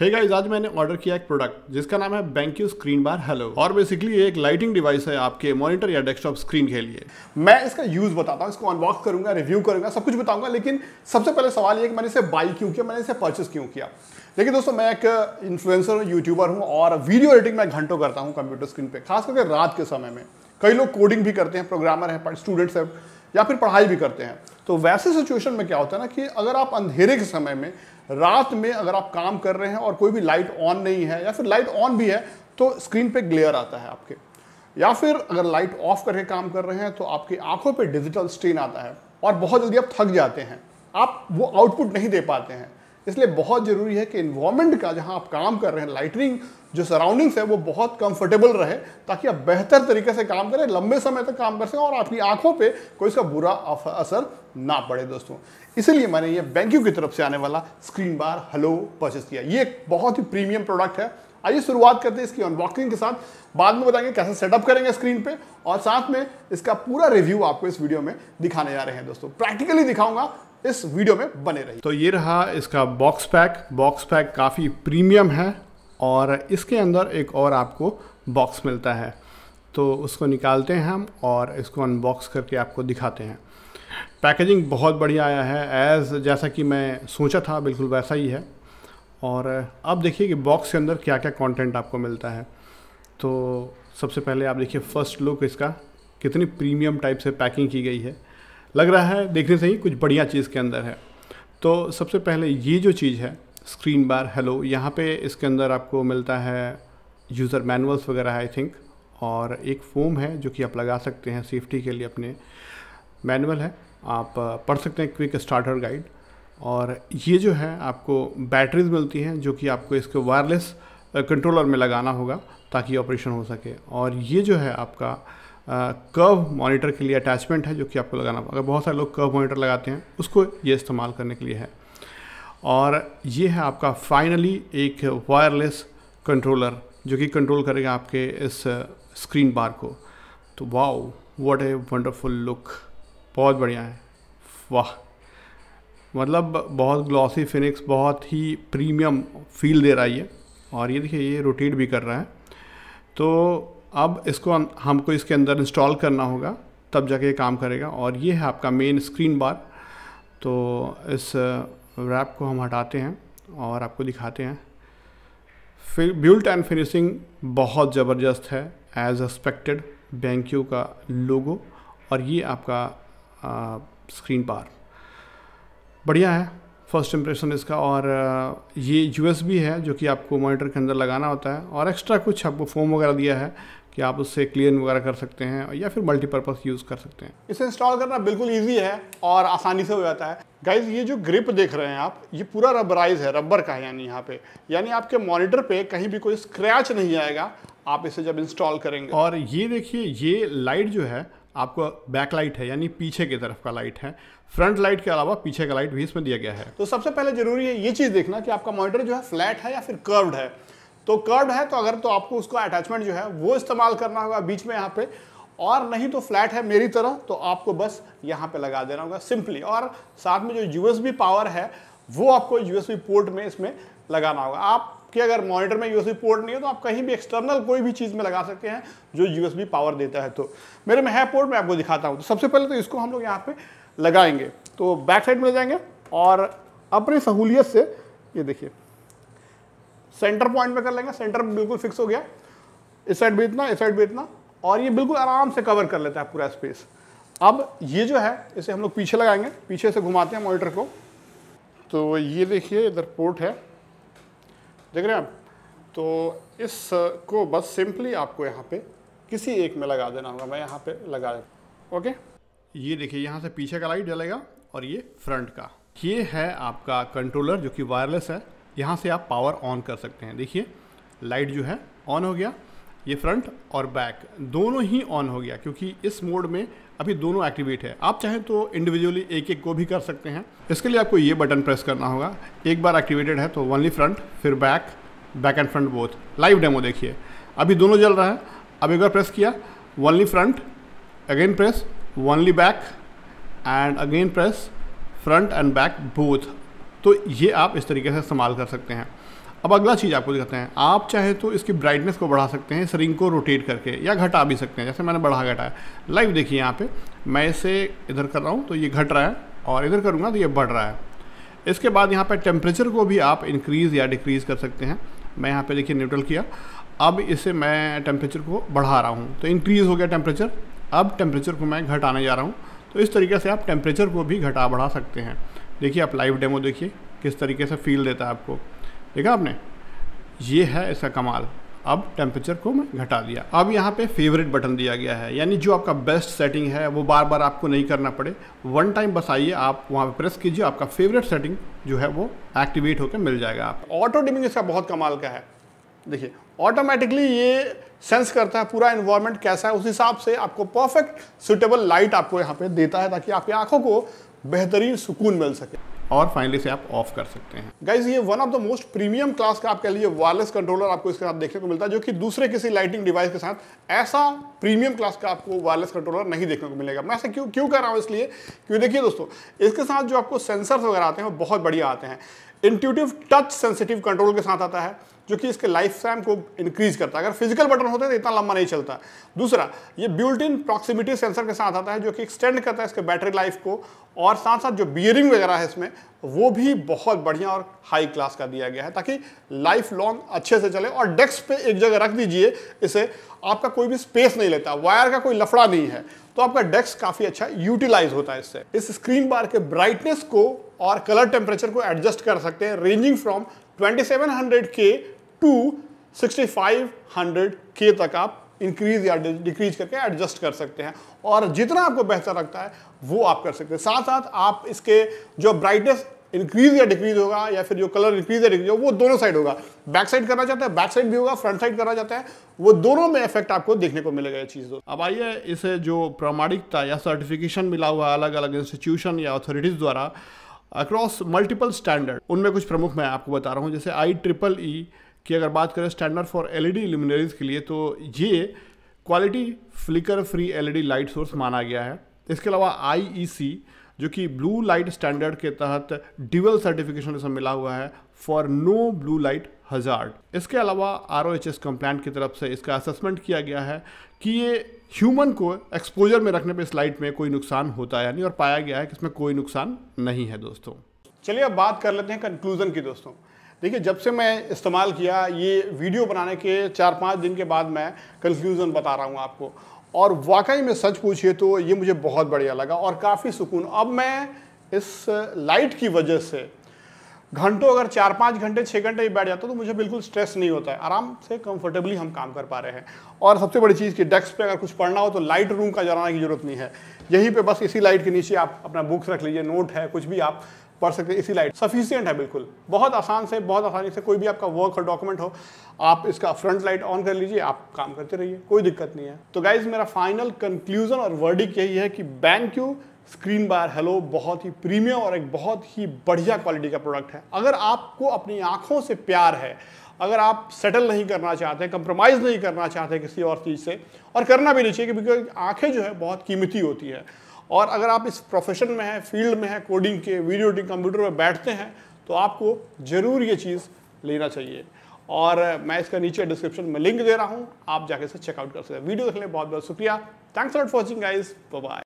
hey guys आज मैंने order किया एक प्रोडक्ट जिसका नाम है बैंक्यू स्क्रीन बार हेलो और बेसिकली एक लाइटिंग डिवाइस है आपके मॉनिटर या डेस्कटॉप स्क्रीन के लिए मैं इसका यूज बताता हूँ इसको अनबॉक्स करूंगा रिव्यू करूंगा सब कुछ बताऊंगा लेकिन सबसे पहले सवाल ये कि मैंने इसे बाई क्यों किया मैंने इसे परचेस क्यों किया लेकिन दोस्तों मैं एक इन्फ्लुएंसर हूँ यूट्यूबर हूँ और वीडियो एडिटिंग मैं घंटों करता हूँ कंप्यूटर स्क्रीन पर खास करके रात के समय में कई लोग कोडिंग भी करते हैं प्रोग्रामर है स्टूडेंट्स है या फिर पढ़ाई भी करते हैं तो वैसे सिचुएशन में क्या होता है ना कि अगर आप अंधेरे के समय में रात में अगर आप काम कर रहे हैं और कोई भी लाइट ऑन नहीं है या फिर लाइट ऑन भी है तो स्क्रीन पे ग्लेयर आता है आपके या फिर अगर लाइट ऑफ करके काम कर रहे हैं तो आपकी आंखों पे डिजिटल स्ट्रेन आता है और बहुत जल्दी आप थक जाते हैं आप वो आउटपुट नहीं दे पाते हैं इसलिए बहुत ज़रूरी है कि इन्वामेंट का जहाँ आप काम कर रहे हैं लाइटनिंग जो सराउंडिंग्स है वो बहुत कंफर्टेबल रहे ताकि आप बेहतर तरीके से काम करें लंबे समय तक काम कर सकें और आपकी आंखों पे कोई इसका बुरा असर ना पड़े दोस्तों इसीलिए मैंने ये बैंक्यू की तरफ से आने वाला स्क्रीन बार हलो परचेस किया ये एक बहुत ही प्रीमियम प्रोडक्ट है आइए शुरुआत करते हैं इसकी अनबॉक्सिंग के साथ बाद में बताएंगे कैसे सेटअप करेंगे स्क्रीन पे और साथ में इसका पूरा रिव्यू आपको इस वीडियो में दिखाने जा रहे हैं दोस्तों प्रैक्टिकली दिखाऊंगा इस वीडियो में बने रही तो ये रहा इसका बॉक्स पैक बॉक्स पैक काफ़ी प्रीमियम है और इसके अंदर एक और आपको बॉक्स मिलता है तो उसको निकालते हैं हम और इसको अनबॉक्स करके आपको दिखाते हैं पैकेजिंग बहुत बढ़िया आया है एज़ जैसा कि मैं सोचा था बिल्कुल वैसा ही है और अब देखिए कि बॉक्स के अंदर क्या क्या कंटेंट आपको मिलता है तो सबसे पहले आप देखिए फ़र्स्ट लुक इसका कितनी प्रीमियम टाइप से पैकिंग की गई है लग रहा है देखने से ही कुछ बढ़िया चीज़ के अंदर है तो सबसे पहले ये जो चीज़ है स्क्रीन बार हेलो यहाँ पे इसके अंदर आपको मिलता है यूज़र मैनुअल्स वगैरह आई थिंक और एक फॉर्म है जो कि आप लगा सकते हैं सेफ्टी के लिए अपने मैनुअल है आप पढ़ सकते हैं क्विक स्टार्टर गाइड और ये जो है आपको बैटरीज मिलती हैं जो कि आपको इसके वायरलेस कंट्रोलर में लगाना होगा ताकि ऑपरेशन हो सके और ये जो है आपका कर्व मॉनिटर के लिए अटैचमेंट है जो कि आपको लगाना अगर बहुत सारे लोग कर्व मॉनिटर लगाते हैं उसको ये इस्तेमाल करने के लिए है और ये है आपका फाइनली एक वायरलेस कंट्रोलर जो कि कंट्रोल करेगा आपके इस स्क्रीन बार को तो wow what a wonderful look बहुत बढ़िया है वाह मतलब बहुत ग्लॉसी फिनिक्स बहुत ही प्रीमियम फील दे रहा है ये और ये देखिए ये रोटेट भी कर रहा है तो अब इसको हमको इसके अंदर इंस्टॉल करना होगा तब जाके ये काम करेगा और ये है आपका मेन स्क्रीन बार तो इस रैप को हम हटाते हैं और आपको दिखाते हैं फिर बिल्ट एंड फिनिशिंग बहुत ज़बरदस्त है एज एक्सपेक्टेड बैंक्यू का लोगो और ये आपका आ, स्क्रीन बार बढ़िया है फर्स्ट इम्प्रेशन इसका और ये यूएसबी है जो कि आपको मॉनिटर के अंदर लगाना होता है और एक्स्ट्रा कुछ आपको फोम वगैरह दिया है कि आप उससे क्लियर वगैरह कर सकते हैं या फिर मल्टीपर्पज़ यूज़ कर सकते हैं इसे इंस्टॉल करना बिल्कुल ईजी है और आसानी से हो जाता है गाइज ये जो ग्रिप देख रहे हैं आप ये पूरा रबराइज है रबर का है यानी यहाँ पे यानी आपके मॉनिटर पे कहीं भी कोई स्क्रैच नहीं आएगा आप इसे जब इंस्टॉल करेंगे और ये देखिए ये लाइट जो है आपको बैक लाइट है यानी पीछे की तरफ का लाइट है फ्रंट लाइट के अलावा पीछे का लाइट भी इसमें दिया गया है तो सबसे पहले जरूरी है ये चीज़ देखना कि आपका मॉनिटर जो है फ्लैट है या फिर कर्व्ड है तो कर्व्ड है तो अगर तो आपको उसका अटैचमेंट जो है वो इस्तेमाल करना होगा बीच में यहाँ पे और नहीं तो फ्लैट है मेरी तरह तो आपको बस यहाँ पे लगा देना होगा सिंपली और साथ में जो यूएसबी पावर है वो आपको यूएसबी पोर्ट में इसमें लगाना होगा आप आपके अगर मॉनिटर में यूएसबी पोर्ट नहीं है तो आप कहीं भी एक्सटर्नल कोई भी चीज़ में लगा सकते हैं जो यूएसबी पावर देता है तो मेरे में है पोर्ट मैं आपको दिखाता हूँ तो सबसे पहले तो इसको हम लोग यहाँ पे लगाएंगे तो बैक साइड में जाएंगे और अपनी सहूलियत से ये देखिए सेंटर पॉइंट में कर लेंगे सेंटर बिल्कुल फिक्स हो गया इस साइड भी इतना इस साइड भी इतना और ये बिल्कुल आराम से कवर कर लेता है पूरा स्पेस अब ये जो है इसे हम लोग पीछे लगाएंगे पीछे से घुमाते हैं मॉनिटर को तो ये देखिए इधर पोर्ट है देख रहे हैं आप तो इस को बस सिंपली आपको यहाँ पे किसी एक में लगा देना होगा मैं यहाँ पे लगा देता ओके ये देखिए यहाँ से पीछे का लाइट जलेगा और ये फ्रंट का ये है आपका कंट्रोलर जो कि वायरलेस है यहाँ से आप पावर ऑन कर सकते हैं देखिए लाइट जो है ऑन हो गया ये फ्रंट और बैक दोनों ही ऑन हो गया क्योंकि इस मोड में अभी दोनों एक्टिवेट है आप चाहें तो इंडिविजुअली एक एक को भी कर सकते हैं इसके लिए आपको ये बटन प्रेस करना होगा एक बार एक्टिवेटेड है तो वनली फ्रंट फिर back back and front both live demo देखिए अभी दोनों जल रहा है अब एक बार प्रेस किया only front again press only back and again press front and back both तो ये आप इस तरीके से इस्तेमाल कर सकते हैं अब अगला चीज़ आपको दिखाते हैं आप चाहे तो इसकी ब्राइटनेस को बढ़ा सकते हैं सरिंग को रोटेट करके या घटा भी सकते हैं जैसे मैंने बढ़ा घटाया लाइव देखिए यहाँ पे मैं इसे इधर कर रहा हूँ तो ये घट रहा है और इधर करूँगा तो ये बढ़ रहा है इसके बाद यहाँ पर टेम्परेचर को भी आप इंक्रीज़ या डिक्रीज़ कर सकते हैं मैं यहाँ पर देखिए न्यूट्रल किया अब इसे मैं टेम्परेचर को बढ़ा रहा हूँ तो इंक्रीज़ हो गया टेम्परेचर अब टेम्परेचर को मैं घटाने जा रहा हूँ तो इस तरीके से आप टेम्परेचर को भी घटा बढ़ा सकते हैं देखिए आप लाइव डेमो देखिए किस तरीके से फील देता है आपको देखा आपने ये है इसका कमाल अब टेम्परेचर को मैं घटा दिया अब यहाँ पे फेवरेट बटन दिया गया है यानी जो आपका बेस्ट सेटिंग है वो बार बार आपको नहीं करना पड़े वन टाइम बस आइए आप वहाँ पे प्रेस कीजिए आपका फेवरेट सेटिंग जो है वो एक्टिवेट होकर मिल जाएगा आप ऑटो डिमिंग इसका बहुत कमाल का है देखिए ऑटोमेटिकली ये सेंस करता है पूरा इन्वायरमेंट कैसा है उस हिसाब से आपको परफेक्ट सुटेबल लाइट आपको यहाँ पे देता है ताकि आपकी आंखों को बेहतरीन सुकून मिल सके और फाइनली से आप ऑफ कर सकते हैं गाइज ये one of the most premium class का आप कह लीजिए वायरलेस कंट्रोलर आपको इसके साथ देखने को मिलता है जो कि दूसरे किसी लाइटिंग डिवाइस के साथ ऐसा प्रीमियम क्लास का आपको वायरलेस कंट्रोलर नहीं देखने को मिलेगा मैं ऐसा क्यों क्यों कर रहा हूँ इसलिए क्योंकि देखिए दोस्तों इसके साथ जो आपको सेंसर्स वगैरह आते हैं वो बहुत बढ़िया आते हैं इंट्यूटिव टच सेंसिटिव कंट्रोल के साथ आता है जो कि इसके लाइफ टाइम को इंक्रीज करता है अगर फिजिकल बटन होते हैं तो इतना लंबा नहीं चलता दूसरा ये बिल्टिन प्रॉक्सिमिटी सेंसर के साथ आता है जो कि एक्सटेंड करता है इसके बैटरी लाइफ को और साथ साथ जो बियरिंग वगैरह है इसमें वो भी बहुत बढ़िया और हाई क्लास का दिया गया है ताकि लाइफ लॉन्ग अच्छे से चले और डेस्क पे एक जगह रख दीजिए इसे आपका कोई भी स्पेस नहीं लेता वायर का कोई लफड़ा नहीं है तो आपका डेस्क काफ़ी अच्छा यूटिलाइज होता है इससे इस स्क्रीन बार के ब्राइटनेस को और कलर टेम्परेचर को एडजस्ट कर सकते हैं रेंजिंग फ्रॉम 2700 के टू 6500 के तक आप इंक्रीज या डिक्रीज करके एडजस्ट कर सकते हैं और जितना आपको बेहतर लगता है वो आप कर सकते हैं साथ साथ आप इसके जो ब्राइटनेस इंक्रीज या डिक्रीज होगा या फिर जो कलर इंक्रीज या डिक्रीज होगा वो दोनों साइड होगा बैक साइड करना चाहते हैं बैक साइड भी होगा फ्रंट साइड करना चाहते हैं वो दोनों में इफेक्ट आपको देखने को मिलेगा ये चीज़ अब आइए इसे जो प्रामाणिकता या सर्टिफिकेशन मिला हुआ अलग अलग इंस्टीट्यूशन या अथॉरिटीज़ द्वारा अक्रॉस मल्टीपल स्टैंडर्ड उनमें कुछ प्रमुख मैं आपको बता रहा हूँ जैसे आई ट्रिपल ई कि अगर बात करें स्टैंडर्ड फॉर एलईडी ल्यूमिनरीज के लिए तो ये quality flicker free LED light source माना गया है इसके अलावा आईईसी e जो कि ब्लू लाइट स्टैंडर्ड के तहत ड्यूअल सर्टिफिकेशन से मिला हुआ है for no blue light hazard इसके अलावा आर ओ एच एस की तरफ से इसका असेसमेंट किया गया है कि ये ह्यूमन को एक्सपोजर में रखने पे इस लाइट में कोई नुकसान होता है नहीं और पाया गया है कि इसमें कोई नुकसान नहीं है दोस्तों चलिए अब बात कर लेते हैं कंक्लूजन की दोस्तों देखिए जब से मैं इस्तेमाल किया ये वीडियो बनाने के चार पाँच दिन के बाद मैं कन्फ्यूजन बता रहा हूँ आपको और वाकई में सच पूछिए तो ये मुझे बहुत बढ़िया लगा और काफ़ी सुकून अब मैं इस लाइट की वजह से घंटों अगर चार पाँच घंटे छः घंटे भी बैठ जाता तो मुझे बिल्कुल स्ट्रेस नहीं होता है आराम से कंफर्टेबली हम काम कर पा रहे हैं और सबसे बड़ी चीज़ कि डेस्क पे अगर कुछ पढ़ना हो तो लाइट रूम का जाना की जरूरत नहीं है यहीं पे बस इसी लाइट के नीचे आप अपना बुक्स रख लीजिए नोट है कुछ भी आप पढ़ सकते हैं इसी लाइट सफिशियंट है बिल्कुल बहुत आसान से बहुत आसानी से कोई भी आपका वर्क और डॉक्यूमेंट हो आप इसका फ्रंट लाइट ऑन कर लीजिए आप काम करते रहिए कोई दिक्कत नहीं है तो गाइज मेरा फाइनल कंक्लूजन और वर्डिक यही है कि BenQ screen bar halo बहुत ही प्रीमियम और एक बहुत ही बढ़िया क्वालिटी का प्रोडक्ट है अगर आपको अपनी आंखों से प्यार है अगर आप सेटल नहीं करना चाहते कंप्रोमाइज़ नहीं करना चाहते किसी और चीज़ से और करना भी नहीं चाहिए क्योंकि आंखें जो है बहुत कीमती होती है और अगर आप इस प्रोफेशन में हैं फील्ड में हैं कोडिंग के वीडियो एडिंग कंप्यूटर पर बैठते हैं तो आपको ज़रूर ये चीज़ लेना चाहिए और मैं इसका नीचे डिस्क्रिप्शन में लिंक दे रहा हूँ आप जाके इसे चेकआउट कर सकते हैं वीडियो देखने बहुत बहुत शुक्रिया thanks for watching guys bye